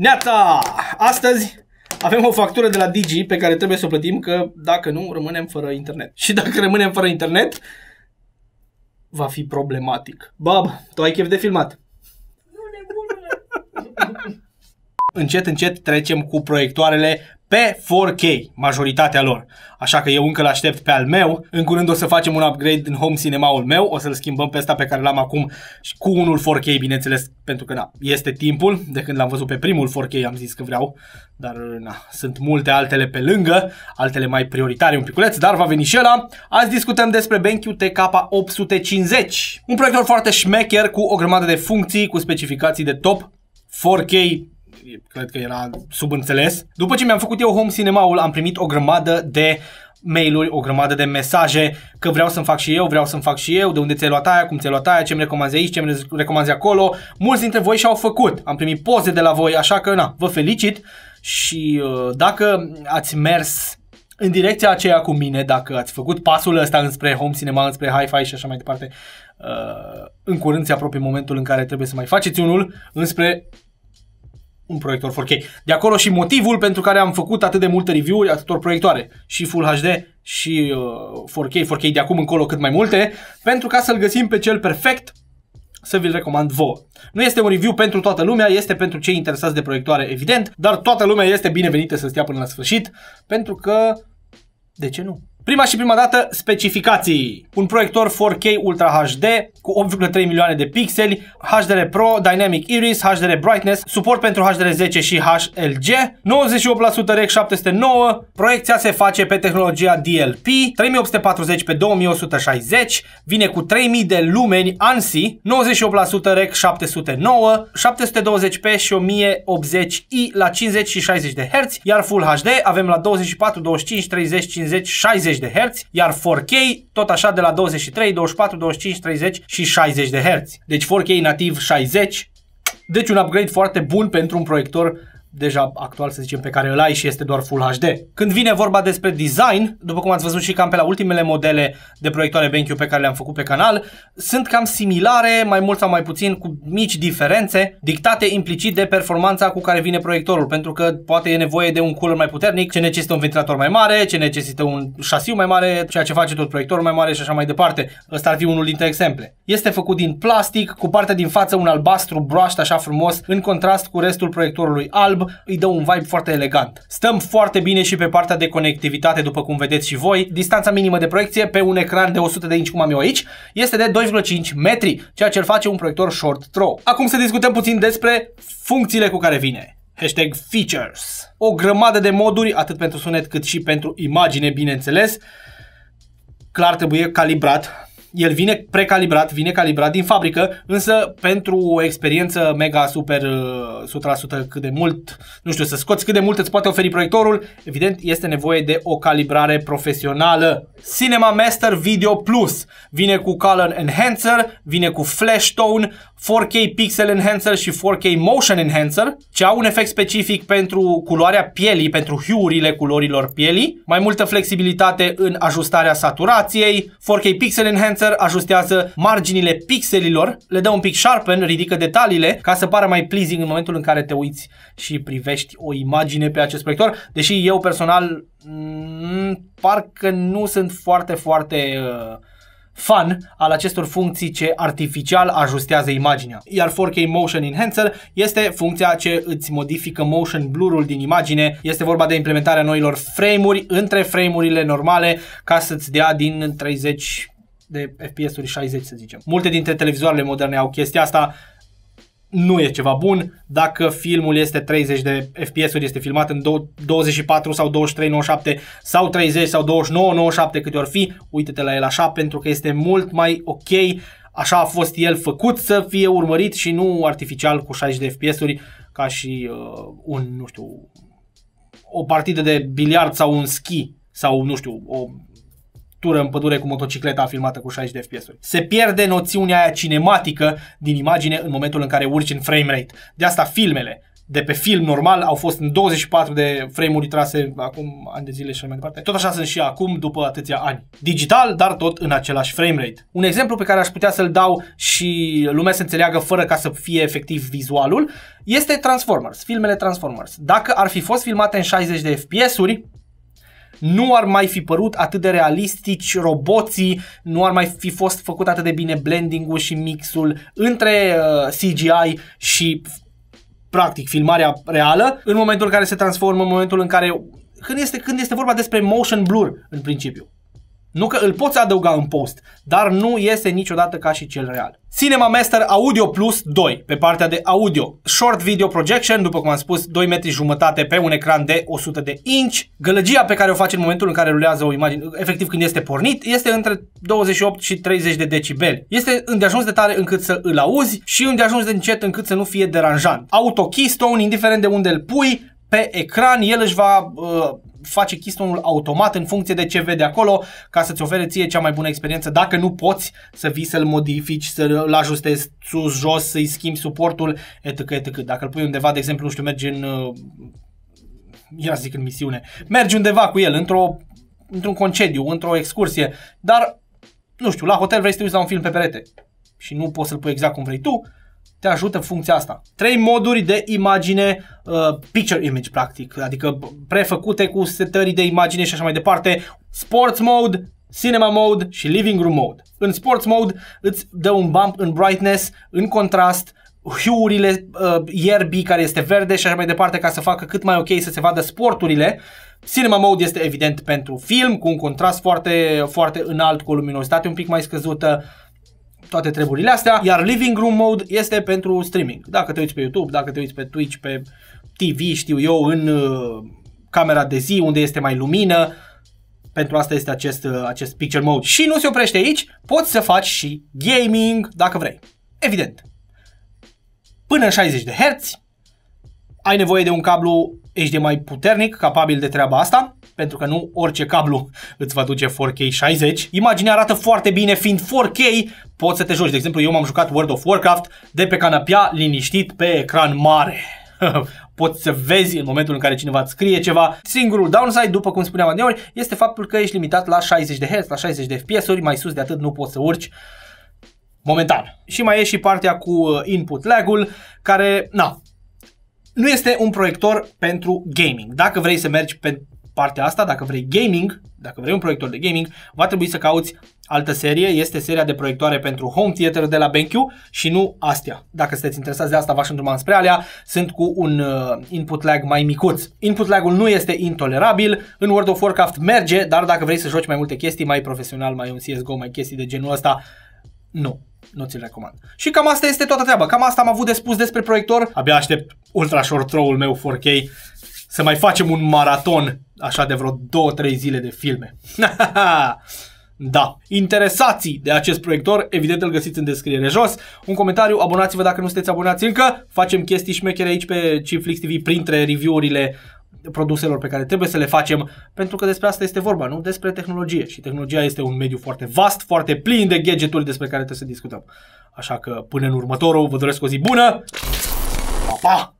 Neata! Astăzi avem o factură de la Digi pe care trebuie să o plătim că dacă nu, rămânem fără internet. Și dacă rămânem fără internet, va fi problematic. Bob, tu ai chef de filmat. Nu, nebunule! încet, încet trecem cu proiectoarele pe 4K, majoritatea lor. Așa că eu încă l-aștept pe al meu. În curând o să facem un upgrade în home cinema-ul meu, o să-l schimbăm pe ăsta pe care l-am acum și cu unul 4K, bineînțeles, pentru că na, da, este timpul. De când l-am văzut pe primul 4K am zis că vreau, dar na, sunt multe altele pe lângă, altele mai prioritare un piculeț, dar va veni și ăla. Azi discutăm despre BenQ TK850, un proiector foarte șmecher cu o grămadă de funcții, cu specificații de top, 4K cred că era subînțeles. După ce mi-am făcut eu home Cinema-ul, am primit o grămadă de mail-uri, o grămadă de mesaje că vreau să-mi fac și eu, vreau să-mi fac și eu, de unde ți-ai luat aia, cum ți-ai luat aia, ce-mi recomanzi aici, ce-mi recomanzi acolo. Mulți dintre voi și-au făcut, am primit poze de la voi, așa că na, vă felicit și uh, dacă ați mers în direcția aceea cu mine, dacă ați făcut pasul ăsta înspre home cinema, înspre hi-fi și așa mai departe, uh, în curând se apropie momentul în care trebuie să mai faceți unul înspre un proiector 4K. De acolo și motivul pentru care am făcut atât de multe review-uri atâtor proiectoare. Și Full HD, și uh, 4K, 4K de acum încolo cât mai multe, pentru ca să-l găsim pe cel perfect să vi-l recomand vouă. Nu este un review pentru toată lumea, este pentru cei interesați de proiectoare, evident, dar toată lumea este binevenită să stea până la sfârșit, pentru că, de ce nu? Prima și prima dată, specificații. Un proiector 4K Ultra HD cu 8,3 milioane de pixeli, HDR Pro, Dynamic Iris, HDR Brightness, suport pentru HDR10 și HLG, 98% Rec 709, proiecția se face pe tehnologia DLP, 3840 pe 2160, vine cu 3000 de lumeni ANSI, 98% Rec 709, 720p și 1080i la 50 și 60 de Hz, iar Full HD avem la 24, 25, 30, 50, 60 de Hz, iar 4K tot așa de la 23, 24, 25, 30 și 60 de Hz. Deci 4K nativ 60, deci un upgrade foarte bun pentru un proiector deja actual, să zicem, pe care îl ai și este doar Full HD. Când vine vorba despre design, după cum ați văzut și cam pe la ultimele modele de proiectoare BenQ pe care le-am făcut pe canal, sunt cam similare, mai mult sau mai puțin, cu mici diferențe, dictate implicit de performanța cu care vine proiectorul, pentru că poate e nevoie de un cooler mai puternic, ce necesită un ventilator mai mare, ce necesită un șasiu mai mare, ceea ce face tot proiectorul mai mare și așa mai departe. Ăsta ar fi unul dintre exemple. Este făcut din plastic, cu partea din față un albastru broasht așa frumos, în contrast cu restul proiectorului alb, alb îi dă un vibe foarte elegant. Stăm foarte bine și pe partea de conectivitate, după cum vedeți și voi. Distanța minimă de proiecție pe un ecran de 100 de inch, cum am eu aici, este de 2,5 metri, ceea ce îl face un proiector short throw. Acum să discutăm puțin despre funcțiile cu care vine. Hashtag features. O grămadă de moduri, atât pentru sunet cât și pentru imagine, bineînțeles. Clar trebuie calibrat el vine precalibrat, vine calibrat din fabrică, însă pentru o experiență mega super 100% uh, cât de mult, nu știu, să scoți cât de mult îți poate oferi proiectorul, evident este nevoie de o calibrare profesională. Cinema Master Video Plus vine cu Color Enhancer, vine cu Flash Tone, 4K Pixel Enhancer și 4K Motion Enhancer, ce au un efect specific pentru culoarea pielii, pentru hiurile culorilor pielii, mai multă flexibilitate în ajustarea saturației, 4K Pixel Enhancer ajustează marginile pixelilor, le dă un pic sharpen, ridică detaliile ca să pară mai pleasing în momentul în care te uiți și privești o imagine pe acest proiector, deși eu personal mm, parcă nu sunt foarte, foarte uh, fan al acestor funcții ce artificial ajustează imaginea. Iar 4K Motion Enhancer este funcția ce îți modifică motion blurul din imagine. Este vorba de implementarea noilor frame-uri între frame-urile normale ca să-ți dea din 30 de FPS-uri 60 să zicem. Multe dintre televizoarele moderne au chestia asta, nu e ceva bun dacă filmul este 30 de FPS-uri, este filmat în 24 sau 23, 97 sau 30 sau 29, 97 câte ori fi, uite-te la el așa pentru că este mult mai ok Așa a fost el făcut să fie urmărit și nu artificial cu 60 de FPS-uri ca și uh, un, nu știu, o partidă de biliard sau un ski sau, nu știu, o tură în pădure cu motocicleta filmată cu 60 de fps Se pierde noțiunea aia cinematică din imagine în momentul în care urci în frame rate. De asta filmele de pe film normal au fost în 24 de frame-uri trase acum ani de zile și mai departe. Tot așa sunt și acum, după atâția ani. Digital, dar tot în același frame rate. Un exemplu pe care aș putea să-l dau și lumea să înțeleagă fără ca să fie efectiv vizualul, este Transformers, filmele Transformers. Dacă ar fi fost filmate în 60 de FPS-uri, nu ar mai fi părut atât de realistici roboții, nu ar mai fi fost făcut atât de bine blending-ul și mixul între uh, CGI și practic filmarea reală, în momentul în care se transformă, în momentul în care când este, când este vorba despre motion blur în principiu. Nu că îl poți adăuga în post, dar nu iese niciodată ca și cel real. Cinema Master Audio Plus 2, pe partea de audio. Short Video Projection, după cum am spus, 2 metri jumătate pe un ecran de 100 de inch. Gălăgia pe care o face în momentul în care rulează o imagine, efectiv când este pornit, este între 28 și 30 de decibeli. Este îndeajuns de tare încât să îl auzi și îndeajuns de încet încât să nu fie deranjant. Auto Keystone, indiferent de unde îl pui, pe ecran, el își va uh, face chestionul automat în funcție de ce vede acolo ca să-ți ofere ție cea mai bună experiență. Dacă nu poți să vii să-l modifici, să-l ajustezi sus, jos, să-i schimbi suportul, etc. etc. Dacă îl pui undeva, de exemplu, nu știu, mergi în uh, ia zic în misiune, mergi undeva cu el într-o, într-un concediu, într-o excursie, dar, nu știu, la hotel vrei să te uiți la un film pe perete și nu poți să-l pui exact cum vrei tu, te ajută funcția asta. Trei moduri de imagine, uh, picture image practic, adică prefăcute cu setări de imagine și așa mai departe, sports mode, Cinema Mode și Living Room Mode. În Sports Mode îți dă un bump în brightness, în contrast, hue-urile uh, ierbii care este verde și așa mai departe ca să facă cât mai ok să se vadă sporturile. Cinema Mode este evident pentru film, cu un contrast foarte, foarte înalt, cu o luminositate un pic mai scăzută toate treburile astea, iar living room mode este pentru streaming. Dacă te uiți pe YouTube, dacă te uiți pe Twitch, pe TV, știu eu, în uh, camera de zi unde este mai lumină, pentru asta este acest, uh, acest picture mode. Și nu se oprește aici, poți să faci și gaming dacă vrei. Evident. Până în 60 de Hz, ai nevoie de un cablu HDMI puternic, capabil de treaba asta, pentru că nu orice cablu îți va duce 4K 60. Imaginea arată foarte bine, fiind 4K, poți să te joci. De exemplu, eu m-am jucat World of Warcraft de pe canapia, liniștit, pe ecran mare. poți să vezi în momentul în care cineva îți scrie ceva. Singurul downside, după cum spuneam adineori, este faptul că ești limitat la 60 de Hz, la 60 de FPS-uri, mai sus de atât nu poți să urci momentan. Și mai e și partea cu uh, input lag-ul, care, na, nu este un proiector pentru gaming. Dacă vrei să mergi pe partea asta, dacă vrei gaming, dacă vrei un proiector de gaming, va trebui să cauți altă serie, este seria de proiectoare pentru home theater de la BenQ și nu astea. Dacă sunteți interesați de asta, v-aș îndruma spre alea, sunt cu un uh, input lag mai micuț. Input lag-ul nu este intolerabil, în World of Warcraft merge, dar dacă vrei să joci mai multe chestii, mai profesional, mai un CSGO, mai chestii de genul ăsta, nu, nu ți-l recomand. Și cam asta este toată treaba, cam asta am avut de spus despre proiector, abia aștept ultra short throw-ul meu 4K să mai facem un maraton așa de vreo 2-3 zile de filme. Da. Interesații de acest proiector, evident îl găsiți în descriere jos. Un comentariu, abonați-vă dacă nu sunteți abonați încă. Facem chestii șmechere aici pe Cineflix TV printre review-urile produselor pe care trebuie să le facem, pentru că despre asta este vorba, nu? Despre tehnologie. Și tehnologia este un mediu foarte vast, foarte plin de gadgeturi despre care trebuie să discutăm. Așa că până în următorul, vă doresc o zi bună! Pa, pa!